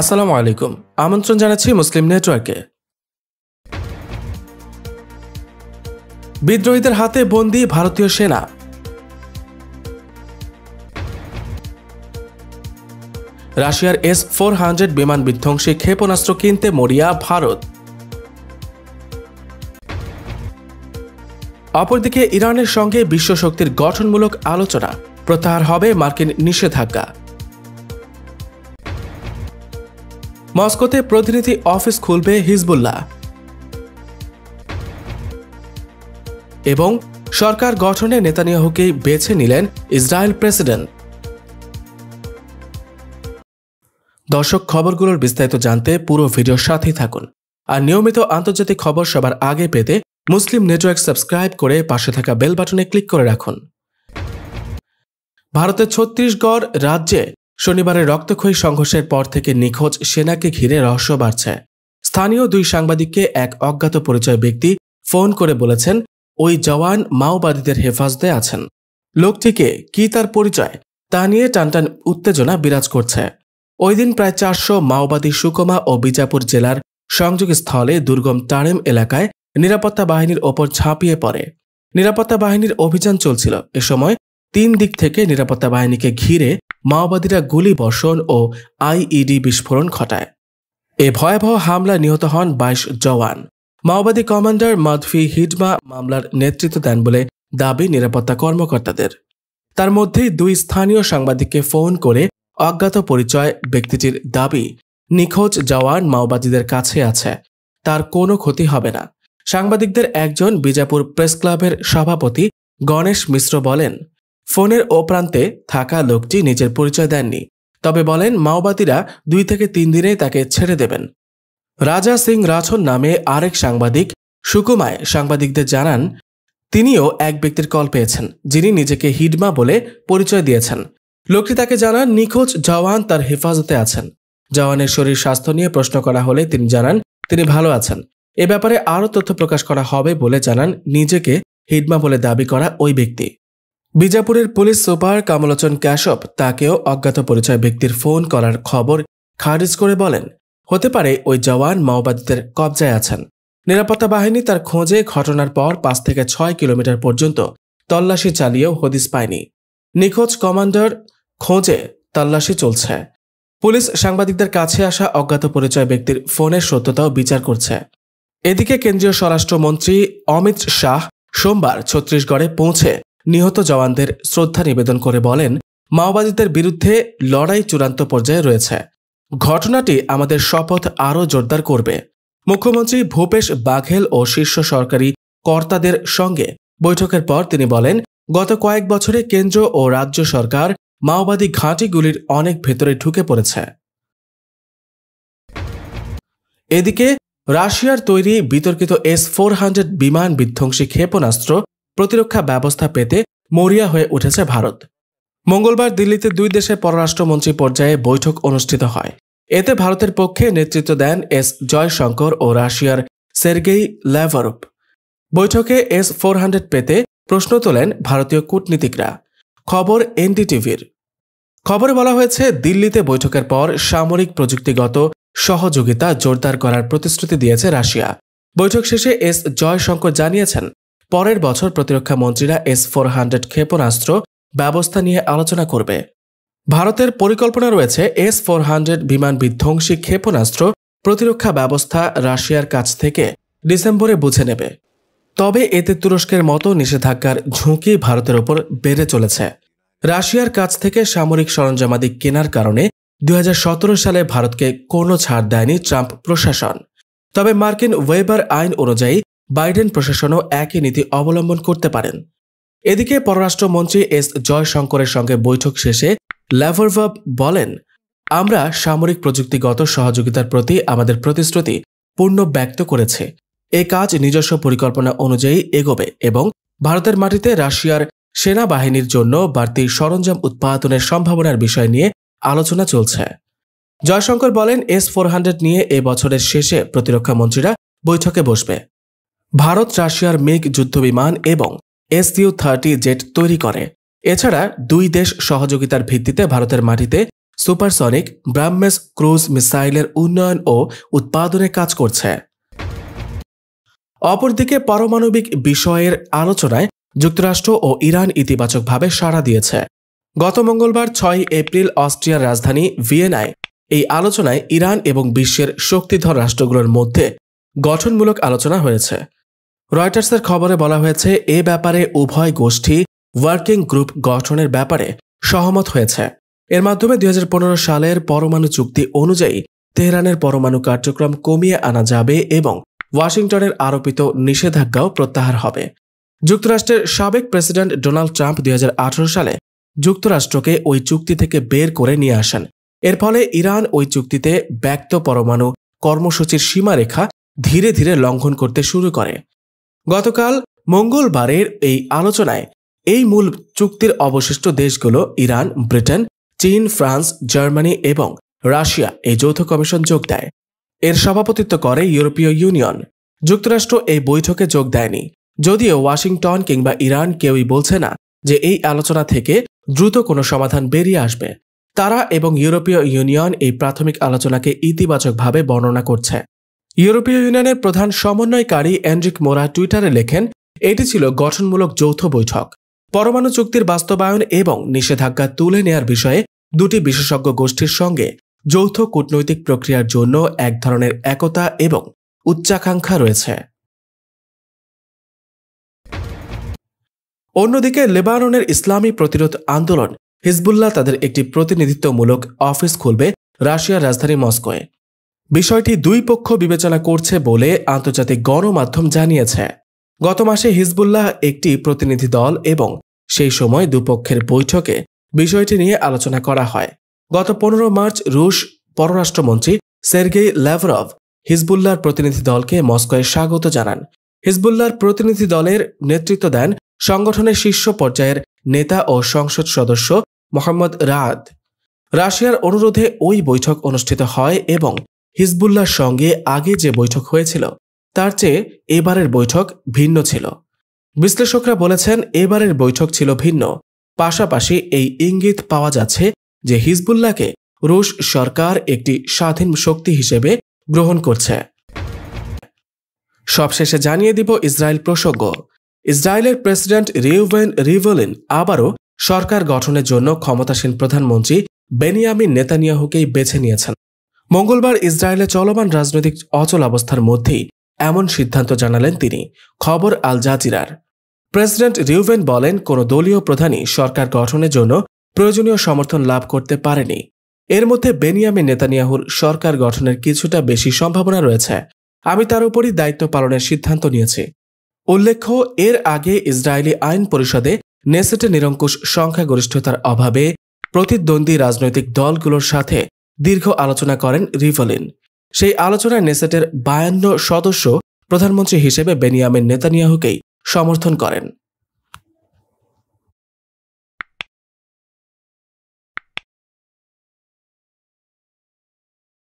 আসসালামু আলাইকুম আমন্ত্রণ জানাচ্ছি মুসলিম নেটওয়ার্কে বিদ্রোহীদের হাতে বন্দী ভারতীয় সেনা রাশিয়ার এস ফোর হান্ড্রেড বিমান বিধ্বংসী ক্ষেপণাস্ত্র কিনতে মরিয়া ভারত অপরদিকে ইরানের সঙ্গে বিশ্বশক্তির গঠনমূলক আলোচনা প্রত্যাহার হবে মার্কিন নিষেধাজ্ঞা মস্কোতে প্রতিনিধি অফিস খুলবে হিজবুল্লাহ এবং সরকার গঠনে নেতানিয়াহুকেই বেছে নিলেন ইসরায়েল প্রেসিডেন্ট দর্শক খবরগুলোর বিস্তারিত জানতে পুরো ভিডিওর সাথেই থাকুন আর নিয়মিত আন্তর্জাতিক খবর সবার আগে পেতে মুসলিম নেটওয়ার্ক সাবস্ক্রাইব করে পাশে থাকা বেল বাটনে ক্লিক করে রাখুন ভারতের ছত্তিশগড় রাজ্যে শনিবারের রক্তক্ষয়ী সংঘর্ষের পর থেকে নিখোঁজ সেনাকে ঘিরে রহস্য বাড়ছে স্থানীয় দুই সাংবাদিককে এক অজ্ঞাত পরিচয় ব্যক্তি ফোন করে বলেছেন ওই জওয়ান মাওবাদীদের হেফাজতে আছেন লোকটিকে কি তার পরিচয় তা নিয়ে টানটান উত্তেজনা বিরাজ করছে ওই দিন প্রায় চারশো মাওবাদী সুকমা ও বিজাপুর জেলার সংযোগস্থলে দুর্গম টারেম এলাকায় নিরাপত্তা বাহিনীর ওপর ঝাঁপিয়ে পড়ে নিরাপত্তা বাহিনীর অভিযান চলছিল এ সময় তিন দিক থেকে নিরাপত্তা বাহিনীকে ঘিরে মাওবাদীরা গুলি বর্ষণ ও আইইডি বিস্ফোরণ ঘটায় এ ভয়াবহ হামলায় নিহত হন বাইশ জওয়ান মাওবাদী কমান্ডার মাদফি হিডমা মামলার নেতৃত্ব দেন বলে দাবি নিরাপত্তা কর্মকর্তাদের তার মধ্যেই দুই স্থানীয় সাংবাদিককে ফোন করে অজ্ঞাত পরিচয় ব্যক্তিটির দাবি নিখোঁজ জওয়ান মাওবাদীদের কাছে আছে তার কোনো ক্ষতি হবে না সাংবাদিকদের একজন বিজাপুর প্রেস ক্লাবের সভাপতি গণেশ মিশ্র বলেন ফোনের ও প্রান্তে থাকা লোকটি নিজের পরিচয় দেননি তবে বলেন মাওবাদীরা দুই থেকে তিন দিনে তাকে ছেড়ে দেবেন রাজা সিং রাছন নামে আরেক সাংবাদিক সুকুমায় সাংবাদিকদের জানান তিনিও এক ব্যক্তির কল পেয়েছেন যিনি নিজেকে হিডমা বলে পরিচয় দিয়েছেন লোকটি তাকে জানান নিখোঁজ জওয়ান তার হেফাজতে আছেন জওয়ানের শরীর স্বাস্থ্য নিয়ে প্রশ্ন করা হলে তিনি জানান তিনি ভালো আছেন এ ব্যাপারে আরও তথ্য প্রকাশ করা হবে বলে জানান নিজেকে হিডমা বলে দাবি করা ওই ব্যক্তি বিজাপুরের পুলিশ সুপার কামলোচন ক্যাশপ তাকেও অজ্ঞাত পরিচয় ব্যক্তির ফোন করার খবর খারিজ করে বলেন হতে পারে ওই জওয়ান মাওবাদীদের কবজায় আছেন নিরাপত্তা বাহিনী তার খোঁজে ঘটনার পর পাঁচ থেকে ছয় কিলোমিটার পর্যন্ত তল্লাশি চালিয়েও হদিস পায়নি নিখোঁজ কমান্ডার খোঁজে তল্লাশি চলছে পুলিশ সাংবাদিকদের কাছে আসা অজ্ঞাত পরিচয় ব্যক্তির ফোনের সত্যতাও বিচার করছে এদিকে কেন্দ্রীয় স্বরাষ্ট্রমন্ত্রী অমিত শাহ সোমবার ছত্তিশগড়ে পৌঁছে নিহত জওয়ানদের শ্রদ্ধা নিবেদন করে বলেন মাওবাদীদের বিরুদ্ধে লড়াই চূড়ান্ত পর্যায়ে রয়েছে ঘটনাটি আমাদের শপথ আরও জোরদার করবে মুখ্যমন্ত্রী ভূপেশ বাঘেল ও শীর্ষ সরকারি কর্তাদের সঙ্গে বৈঠকের পর তিনি বলেন গত কয়েক বছরে কেন্দ্র ও রাজ্য সরকার মাওবাদী ঘাঁটিগুলির অনেক ভেতরে ঢুকে পড়েছে এদিকে রাশিয়ার তৈরি বিতর্কিত এস ফোর হান্ড্রেড বিমান বিধ্বংসী ক্ষেপণাস্ত্র প্রতিরক্ষা ব্যবস্থা পেতে মরিয়া হয়ে উঠেছে ভারত মঙ্গলবার দিল্লিতে দুই দেশের পররাষ্ট্রমন্ত্রী পর্যায়ে বৈঠক অনুষ্ঠিত হয় এতে ভারতের পক্ষে নেতৃত্ব দেন এস জয়শঙ্কর ও রাশিয়ার সের্গেই ল্যাভারুপ বৈঠকে এস ফোর হান্ড্রেড পেতে প্রশ্ন তোলেন ভারতীয় কূটনীতিকরা খবর এনডিটিভির খবরে বলা হয়েছে দিল্লিতে বৈঠকের পর সামরিক প্রযুক্তিগত সহযোগিতা জোরদার করার প্রতিশ্রুতি দিয়েছে রাশিয়া বৈঠক শেষে এস জয়শঙ্কর জানিয়েছেন পরের বছর প্রতিরক্ষা মন্ত্রীরা এস ফোর হান্ড্রেড ক্ষেপণাস্ত্র ব্যবস্থা নিয়ে আলোচনা করবে ভারতের পরিকল্পনা রয়েছে এস ফোর হান্ড্রেড বিমান বিধ্বংসী ক্ষেপণাস্ত্র প্রতিরক্ষা ব্যবস্থা রাশিয়ার কাছ থেকে ডিসেম্বরে বুঝে নেবে তবে এতে তুরস্কের মতো নিষেধাজ্ঞার ঝুঁকি ভারতের ওপর বেড়ে চলেছে রাশিয়ার কাছ থেকে সামরিক সরঞ্জামাদি কেনার কারণে দুই সালে ভারতকে কোনো ছাড় দেয়নি ট্রাম্প প্রশাসন তবে মার্কিন ওয়েবার আইন অনুযায়ী বাইডেন প্রশাসনও একই নীতি অবলম্বন করতে পারেন এদিকে পররাষ্ট্রমন্ত্রী এস জয়শঙ্করের সঙ্গে বৈঠক শেষে ল্যাভারভাব বলেন আমরা সামরিক প্রযুক্তিগত সহযোগিতার প্রতি আমাদের প্রতিশ্রুতি পূর্ণ ব্যক্ত করেছে এ কাজ নিজস্ব পরিকল্পনা অনুযায়ী এগোবে এবং ভারতের মাটিতে রাশিয়ার সেনাবাহিনীর জন্য বাড়তি সরঞ্জাম উৎপাদনের সম্ভাবনার বিষয় নিয়ে আলোচনা চলছে জয়শঙ্কর বলেন এস ফোর হান্ড্রেড নিয়ে এ বছরের শেষে প্রতিরক্ষা মন্ত্রীরা বৈঠকে বসবে ভারত রাশিয়ার মেঘ যুদ্ধবিমান এবং এসইউ থার্টি জেট তৈরি করে এছাড়া দুই দেশ সহযোগিতার ভিত্তিতে ভারতের মাটিতে সুপারসনিক ব্রাহ্মেস ক্রুজ মিসাইলের উন্নয়ন ও উৎপাদনে কাজ করছে অপরদিকে পারমাণবিক বিষয়ের আলোচনায় যুক্তরাষ্ট্র ও ইরান ইতিবাচকভাবে সাড়া দিয়েছে গত মঙ্গলবার ছয় এপ্রিল অস্ট্রিয়ার রাজধানী ভিয়েনায় এই আলোচনায় ইরান এবং বিশ্বের শক্তিধর রাষ্ট্রগুলোর মধ্যে গঠনমূলক আলোচনা হয়েছে রয়টার্সের খবরে বলা হয়েছে এ ব্যাপারে উভয় গোষ্ঠী ওয়ার্কিং গ্রুপ গঠনের ব্যাপারে সহমত হয়েছে এর মাধ্যমে দুই সালের পরমাণু চুক্তি অনুযায়ী তেহরানের পরমাণু কার্যক্রম কমিয়ে আনা যাবে এবং ওয়াশিংটনের আরোপিত নিষেধাজ্ঞাও প্রত্যাহার হবে যুক্তরাষ্ট্রের সাবেক প্রেসিডেন্ট ডোনাল্ড ট্রাম্প দুই সালে যুক্তরাষ্ট্রকে ওই চুক্তি থেকে বের করে নিয়ে আসেন এর ফলে ইরান ওই চুক্তিতে ব্যক্ত পরমাণু কর্মসূচির সীমারেখা ধীরে ধীরে লঙ্ঘন করতে শুরু করে গতকাল মঙ্গলবারের এই আলোচনায় এই মূল চুক্তির অবশিষ্ট দেশগুলো ইরান ব্রিটেন চীন ফ্রান্স জার্মানি এবং রাশিয়া এই যৌথ কমিশন যোগ দেয় এর সভাপতিত্ব করে ইউরোপীয় ইউনিয়ন যুক্তরাষ্ট্র এই বৈঠকে যোগ দেয়নি যদিও ওয়াশিংটন কিংবা ইরান কেউই বলছে না যে এই আলোচনা থেকে দ্রুত কোনো সমাধান বেরিয়ে আসবে তারা এবং ইউরোপীয় ইউনিয়ন এই প্রাথমিক আলোচনাকে ইতিবাচকভাবে বর্ণনা করছে ইউরোপীয় ইউনিয়নের প্রধান সমন্বয়কারী অ্যান্ড্রিক মোরা টুইটারে লেখেন এটি ছিল গঠনমূলক যৌথ বৈঠক পরমাণু চুক্তির বাস্তবায়ন এবং নিষেধাজ্ঞা তুলে নেয়ার বিষয়ে দুটি বিশেষজ্ঞ গোষ্ঠীর সঙ্গে যৌথ কূটনৈতিক প্রক্রিয়ার জন্য এক ধরনের একতা এবং উচ্চাকাঙ্ক্ষা রয়েছে অন্যদিকে লেবাননের ইসলামী প্রতিরোধ আন্দোলন হিজবুল্লাহ তাদের একটি প্রতিনিধিত্বমূলক অফিস খুলবে রাশিয়ার রাজধানী মস্কোয় বিষয়টি দুই পক্ষ বিবেচনা করছে বলে আন্তর্জাতিক গণমাধ্যম জানিয়েছে গত মাসে হিজবুল্লাহ একটি প্রতিনিধি দল এবং সেই সময় দুপক্ষের বৈঠকে বিষয়টি নিয়ে আলোচনা করা হয় গত পনেরো মার্চ রুশ পররাষ্ট্রমন্ত্রী সের্গেই ল্যাভরভ হিজবুল্লাহর প্রতিনিধি দলকে মস্কোয় স্বাগত জানান হিজবুল্লাহর প্রতিনিধি দলের নেতৃত্ব দেন সংগঠনের শীর্ষ পর্যায়ের নেতা ও সংসদ সদস্য মোহাম্মদ রাদ রাশিয়ার অনুরোধে ওই বৈঠক অনুষ্ঠিত হয় এবং হিজবুল্লার সঙ্গে আগে যে বৈঠক হয়েছিল তার চেয়ে এবারের বৈঠক ভিন্ন ছিল বিশ্লেষকরা বলেছেন এবারের বৈঠক ছিল ভিন্ন পাশাপাশি এই ইঙ্গিত পাওয়া যাচ্ছে যে হিজবুল্লাকে রুশ সরকার একটি স্বাধীন শক্তি হিসেবে গ্রহণ করছে সবশেষে জানিয়ে দিব ইসরায়েল প্রসঙ্গ ইসরায়েলের প্রেসিডেন্ট রিউভেন রিভলিন আবারও সরকার গঠনের জন্য ক্ষমতাসীন প্রধানমন্ত্রী বেনিয়ামিন নেতানিয়াহুকেই বেছে নিয়েছেন মঙ্গলবার ইসরায়েলে চলমান রাজনৈতিক অচল অবস্থার মধ্যেই এমন সিদ্ধান্ত জানালেন তিনি খবর আল জাজিরার প্রেসিডেন্ট রিউভেন বলেন কোনো দলীয় প্রধানই সরকার গঠনের জন্য প্রয়োজনীয় সমর্থন লাভ করতে পারেনি এর মধ্যে বেনিয়ামে নেতানিয়াহুর সরকার গঠনের কিছুটা বেশি সম্ভাবনা রয়েছে আমি তার উপরই দায়িত্ব পালনের সিদ্ধান্ত নিয়েছি উল্লেখ্য এর আগে ইসরায়েলি আইন পরিষদে নেসেটে নিরঙ্কুশ সংখ্যাগরিষ্ঠতার অভাবে প্রতিদ্বন্দ্বী রাজনৈতিক দলগুলোর সাথে দীর্ঘ আলোচনা করেন রিভলিন সেই আলোচনায় নেসেটের বায়ান্ন সদস্য প্রধানমন্ত্রী হিসেবে বেনিয়ামের নেতানিয়াহুকেই সমর্থন করেন